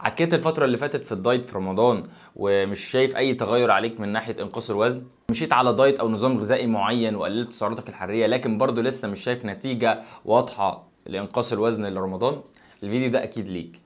عكيت الفترة اللي فاتت في الدايت في رمضان ومش شايف أي تغير عليك من ناحية إنقاص الوزن مشيت على دايت أو نظام غذائي معين وقللت سعراتك الحرارية لكن برضه لسه مش شايف نتيجة واضحة لإنقاص الوزن لرمضان الفيديو ده أكيد ليك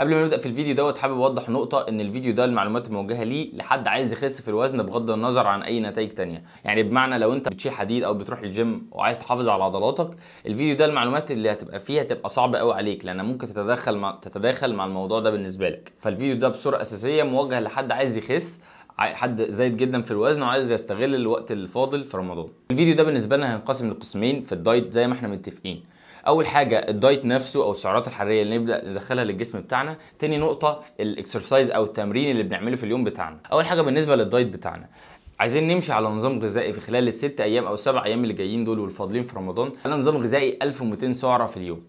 قبل ما نبدا في الفيديو دوت حابب اوضح نقطه ان الفيديو ده المعلومات الموجهه ليه لحد عايز يخس في الوزن بغض النظر عن اي نتائج تانية يعني بمعنى لو انت بتشيل حديد او بتروح الجيم وعايز تحافظ على عضلاتك الفيديو ده المعلومات اللي هتبقى فيه هتبقى صعبه قوي عليك لان ممكن تتداخل مع تتداخل مع الموضوع ده بالنسبه لك فالفيديو ده بصوره اساسيه موجه لحد عايز يخس حد زايد جدا في الوزن وعايز يستغل الوقت الفاضل في رمضان الفيديو ده بالنسبه لنا هينقسم لقسمين في الدايت زي ما احنا متفقين اول حاجه الدايت نفسه او السعرات الحراريه اللي نبدا ندخلها للجسم بتاعنا تاني نقطه الاكسرسايز او التمرين اللي بنعمله في اليوم بتاعنا اول حاجه بالنسبه للدايت بتاعنا عايزين نمشي على نظام غذائي في خلال الست ايام او السبع ايام اللي جايين دول والفاضلين في رمضان على نظام غذائي 1200 سعره في اليوم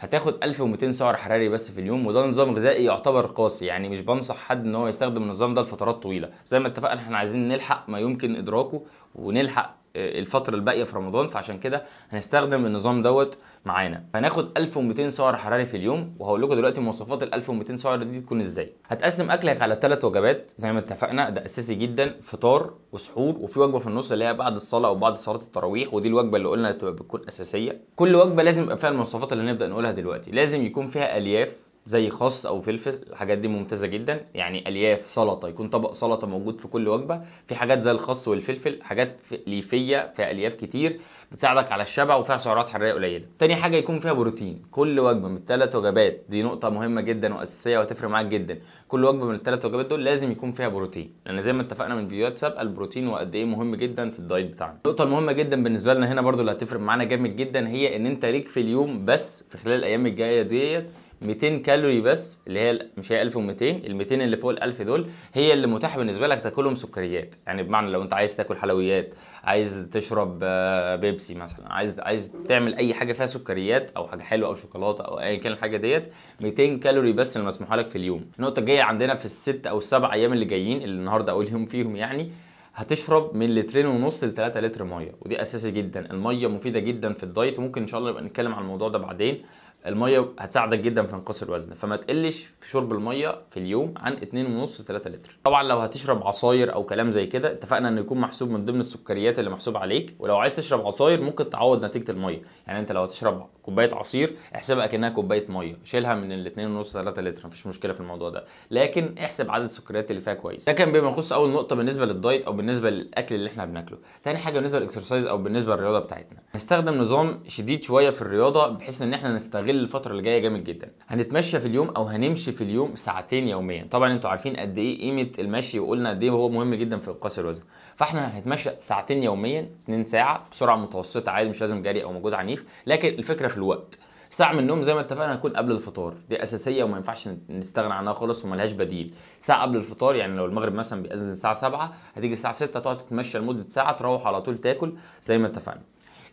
هتاخد 1200 سعر حراري بس في اليوم وده نظام غذائي يعتبر قاسي يعني مش بنصح حد ان هو يستخدم النظام ده لفترات طويله زي ما اتفقنا احنا عايزين نلحق ما يمكن ادراكه ونلحق الفتره الباقيه في رمضان فعشان كده هنستخدم النظام دوت معانا هناخد 1200 سعر حراري في اليوم وهقول لكم دلوقتي مواصفات ال 1200 سعر دي تكون ازاي هتقسم اكلك على ثلاث وجبات زي ما اتفقنا ده اساسي جدا فطار وسحور وفي وجبه في النص اللي هي بعد الصلاه او بعد صلاه التراويح ودي الوجبه اللي قلنا بتكون اساسيه كل وجبه لازم يبقى فيها المواصفات اللي هنبدا نقولها دلوقتي لازم يكون فيها الياف زي خس او فلفل الحاجات دي ممتازه جدا يعني الياف سلطه يكون طبق سلطه موجود في كل وجبه في حاجات زي الخس والفلفل حاجات ليفيه فيها الياف كتير بتساعدك على الشبع وفيها سعرات حراريه قليله تاني حاجه يكون فيها بروتين كل وجبه من الثلاث وجبات دي نقطه مهمه جدا واساسيه وهتفرق معاك جدا كل وجبه من الثلاث وجبات دول لازم يكون فيها بروتين لان زي ما اتفقنا من فيديوهات سابقه البروتين وقد ايه مهم جدا في الدايت بتاعنا النقطه المهمه جدا بالنسبه لنا هنا برضو اللي هتفرق معانا جامد جدا هي ان انت ليك في اليوم بس في خلال الايام الجايه ديت 200 كالوري بس اللي هي مش هي 1200 ال 200 اللي فوق ال 1000 دول هي اللي متاحه بالنسبه لك تاكلهم سكريات يعني بمعنى لو انت عايز تاكل حلويات عايز تشرب آه، بيبسي مثلا عايز عايز تعمل اي حاجه فيها سكريات او حاجه حلوه او شوكولاته او ايا كان الحاجه ديت 200 كالوري بس اللي مسموحه لك في اليوم النقطه الجايه عندنا في الست او السبع ايام اللي جايين اللي النهارده اول يوم فيهم يعني هتشرب من لترين ونص ل 3 لتر ميه ودي اساسي جدا الميه مفيده جدا في الدايت وممكن ان شاء الله نبقى نتكلم عن الموضوع ده بعدين الميه هتساعدك جدا في انقاص الوزن فما تقلش في شرب الميه في اليوم عن 2.5 3 لتر طبعا لو هتشرب عصاير او كلام زي كده اتفقنا انه يكون محسوب من ضمن السكريات اللي محسوب عليك ولو عايز تشرب عصاير ممكن تعوض نتيجه الميه يعني انت لو هتشرب كوبايه عصير احسبها كانها كوبايه ميه شيلها من ال 2.5 3 لتر مفيش مشكله في الموضوع ده لكن احسب عدد السكريات اللي فيها كويس ده كان بما يخص اول نقطه بالنسبه للدايت او بالنسبه للاكل اللي احنا بناكله تاني حاجه بالنسبه للاكسرسايز او بالنسبه للرياضه بتاعتنا نستخدم نظام شديد شويه في الرياضه بحيث ان احنا نستغل هتقل الفتره اللي جايه جامد جدا هنتمشى في اليوم او هنمشي في اليوم ساعتين يوميا طبعا انتوا عارفين قد ايه قيمه المشي وقلنا قد ايه هو مهم جدا في انقاص الوزن فاحنا هنتمشى ساعتين يوميا 2 ساعه بسرعه متوسطه عادي مش لازم جري او مجهود عنيف لكن الفكره في الوقت ساعة من النوم زي ما اتفقنا هتكون قبل الفطار دي أساسية وما ينفعش نستغنى عنها خالص وملهاش بديل ساعة قبل الفطار يعني لو المغرب مثلا بيأذن الساعة 7 هتيجي الساعة 6 تقعد تتمشى لمدة ساعة تروح على طول تاكل زي ما اتفقنا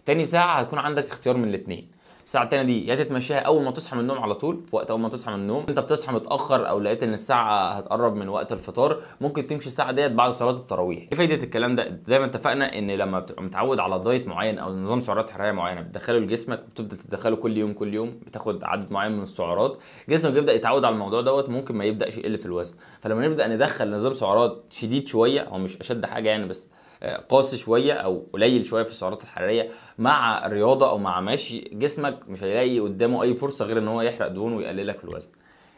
تاني ساعة هتكون عندك اختيار من الاتنين الساعه التانية دي يا تتمشيها اول ما تصحى من النوم على طول في وقت اول ما تصحى من النوم انت بتصحى متاخر او لقيت ان الساعه هتقرب من وقت الفطار ممكن تمشي الساعه ديت بعد صلاه التراويح ايه فايده الكلام ده زي ما اتفقنا ان لما بتبقى متعود على دايت معين او نظام سعرات حراريه معينه بتدخله لجسمك وبتفضل تدخله كل يوم كل يوم بتاخد عدد معين من السعرات جسمك بيبدا يتعود على الموضوع دوت ممكن ما يبداش يقل في الوزن فلما نبدا ندخل نظام سعرات شديد شويه هو مش اشد حاجه يعني بس قاسي شويه او قليل شويه في السعرات الحراريه مع الرياضه او مع ماشي جسمك مش هيلاقي قدامه اي فرصه غير ان هو يحرق دهون ويقللك في الوزن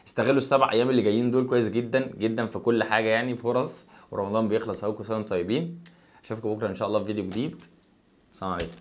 استغلوا السبع ايام اللي جايين دول كويس جدا جدا في كل حاجه يعني فرص ورمضان بيخلص اهو كل سنه وانتم طيبين اشوفكم بكره ان شاء الله في فيديو جديد سلام عليكم